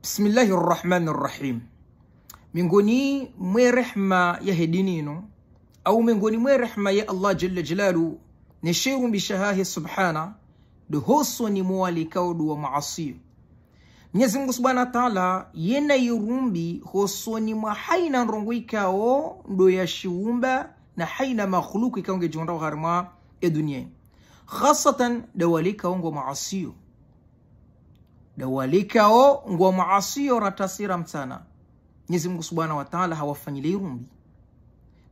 bismillahi rrahmani rrahim mingoni mwe rehma ya hedinino au mingoni mwe rehma ya allah jalla jalalu ni sherumbishahahe subhana dohoso ni mwalikaudu wa maasiyo mwenyezi mungu subhana taala yena irumbi hosoni mwa haina nrongo ikao ndo yashiumba na haina makhuluku ikaonge jondao gharimwa e dunia khasatan dawalikawongo maasiyo dawalikao nguwa maasio ratasira mtana Nyezi mungu subhana subhanahu wataala hawafanyilei rumbi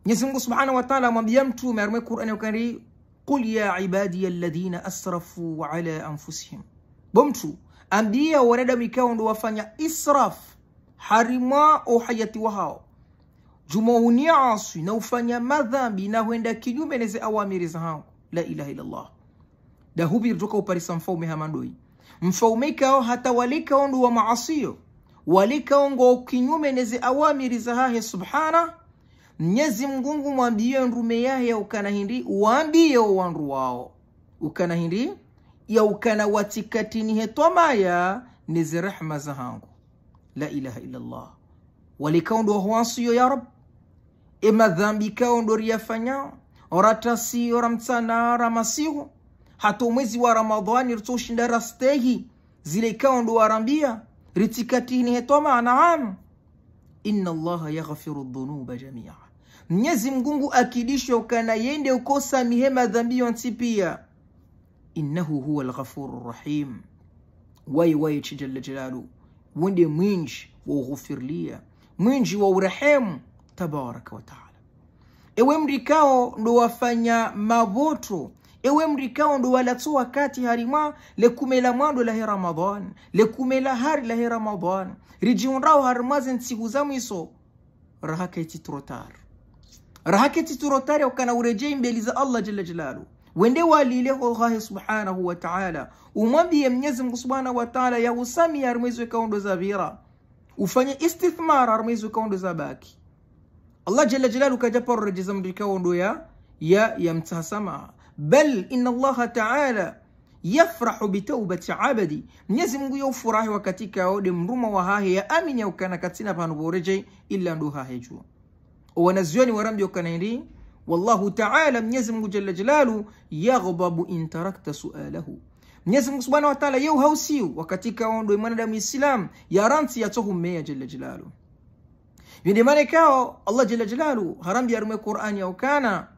Nyezi mungu subhanahu wataala amwambia mtume arume qurani wakari qul ya ibadiya alladhina asrafu wa ala anfusihim Bumtu, mtu ambia wanadamu ikao ndo wafanya israf harima o hayati wahao juma asu na ufanya madhambi na huenda kinyume neze awamiriza hao la ilaha ilallah. Dahubi dahubirtoka uparisa mfaume hamandoi mfaumikao hatawalikaondu wa maasiyo walikaongo kinyume neze awamiri za hahe subhana mnyezi mngungu mwambiyo nrume yahe ukana hindi wambiyo wandu wao ukana hindi ya ukana watikatini nezi neze za hangu la ilaha illallah walikaondo huansiyo ya rab emadhambi kaondo riyafanyao oratasiyo ramtsanara masihu hata mwezi wa ramadhani ritoshinda rastehi zilekawa ndo warambia ritikatini hetoma naam inna allaha yaghfiru dhunuba jamia mnyezi mgungu akidisho kana yende ukosa mihema dhambi yonsi pia innahu huwa lghafuru rahim waye waye chijalla jalalu wende mwinji wa ughufirlia mwinji wa urehemu tabaraka taala. ewe mrikao ndo wafanya mavoto ewemrikaundo walatso wakati harimwa lekumela mwando lahe ramadan lekumela hari lahe ramadan rijiunrao harimwaze ntsiku za mwiso rahaketi trotar rahaketi trotar okana urejei mbeli za allah jalla jalalu wende walile hohahe subhanahu wa umwambie mnyezi mungu subhanahu wa taala harimwezi wekaundo za vira ufanye istithmar harimwezi wekaundo za baki allah jalla jalalu kajapa rorejeza mrikaundo ya ya yamtahasamaha bal inna Allaha taala yafrahu bitaubati abadi mnyezi mungu yaufurahi wakatika yaode mruma wa wahahe ya amini yaukana katina panu boreje illa ndu hahejua wanazioni warambi yokanairi wallahu taala mnyezi mungu jalla jalalu yaghdabu in tarakta sualahu mnyezi mungu subhanahu wa wataala yeu hausiu wakatika ondwe mwanadamu islam ya yaransi yatohummeya jalla jalalu mane kao allah jalla jalalu harambi yarume qur'ani yaukana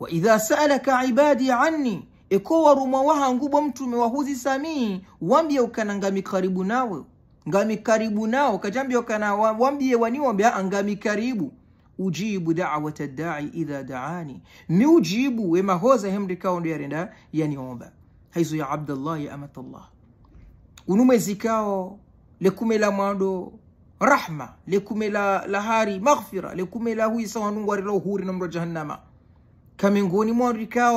wa idha saalaka ibadi anni ikowa rumwa wahangu bo mtume wahuzi samii wambie ukana ngami karibu nawe ngami karibu nao kajambia ukana wambie waniwombea ngami karibu ujibu dawata dai idha daani ni ujibu wemahoza ndo yarenda yaniomba haizo ya abdallah ya amatallah unumwezikao lekumela mwado rahma lekumela lahari maghfira huisa lekumela huisawanungwarila uhuri namndo jahannama ka miongoni mwa wandisa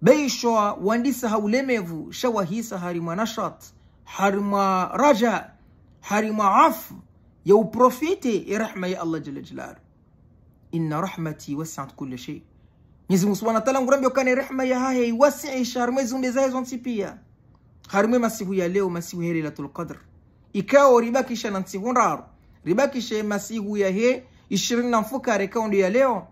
haulemevu shoa wandisaha ulemevu shawahisa harima nashat harima raja harima afu ya uprofiti ya rahma ya allah jala jalalu inna rahmati wasiat kula shei mwenyezi mungu subhana taala ngurambe ukane rehma ya hahe iwasiisha harima izumbe zahe zonsi pia harime masihu ya leo masihu he lailatul qadr ikao ribakisha na nsihu ndaru ribakishe masihu ya he ishirini na mfukare ikao ndio ya leo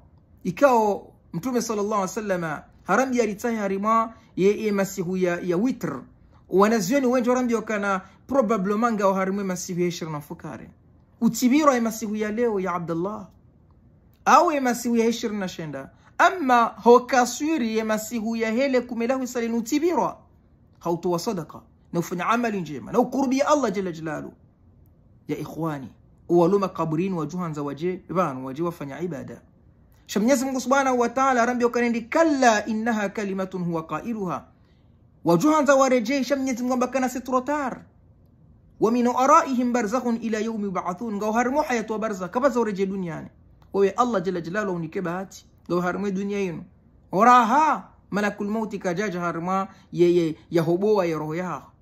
ikao mtume sallallahu alaihi wasallam haram ya aritahi harima ye yeye masihu ya, ya witr wanazioni wenje waramji wakana manga wa harimu masihu ya ishiri fukare utibiro ya masihu ya leo ya abdullah au ya masihu ya ishiri shenda ama hokaswiri ya masihu ya hele kumelahu salini utibirwa hautoa sadaka na ufanya amali njema na ukurubia allah jalla jalalu ya ikhwani uwaluma kaburini wajuhanza waje banu waje wafanya ibada Kisha Mwenyezi Mungu Subhanahu wa Ta'ala arambia ukanendi kalla innaha kalimatun huwa qailuha wajuhanza warejeisha Mwenyezi Mungu ambakana sitrotar wa min araihim barzakhun ila yawmi ba'athun ngao harmu hayatu wa barzakh kabaza ureje duniani wewe Allah jalla jalaluhu unike bahati ngao harimo dunia yenu oraha malakul mauti kajaja harma yeye yahoboa ya roho yao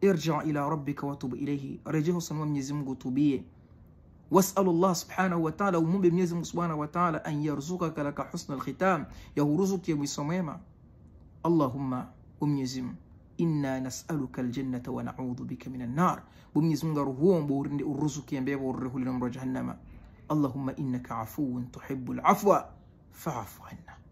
irja ila rabbika watub ilaihi rejeho usanwa Mwenyezi Mungu tubie واسال الله سبحانه وتعالى ومومبي ميزي سبحانه وتعالى ان يرزقك لك حسن الختام يا رزقك يا مسميما اللهم وميزم انا نسالك الجنه ونعوذ بك من النار وميزم غروهم ورزقك يا بيبي ورهولهم جهنم اللهم انك عفو تحب العفو فاعف عنا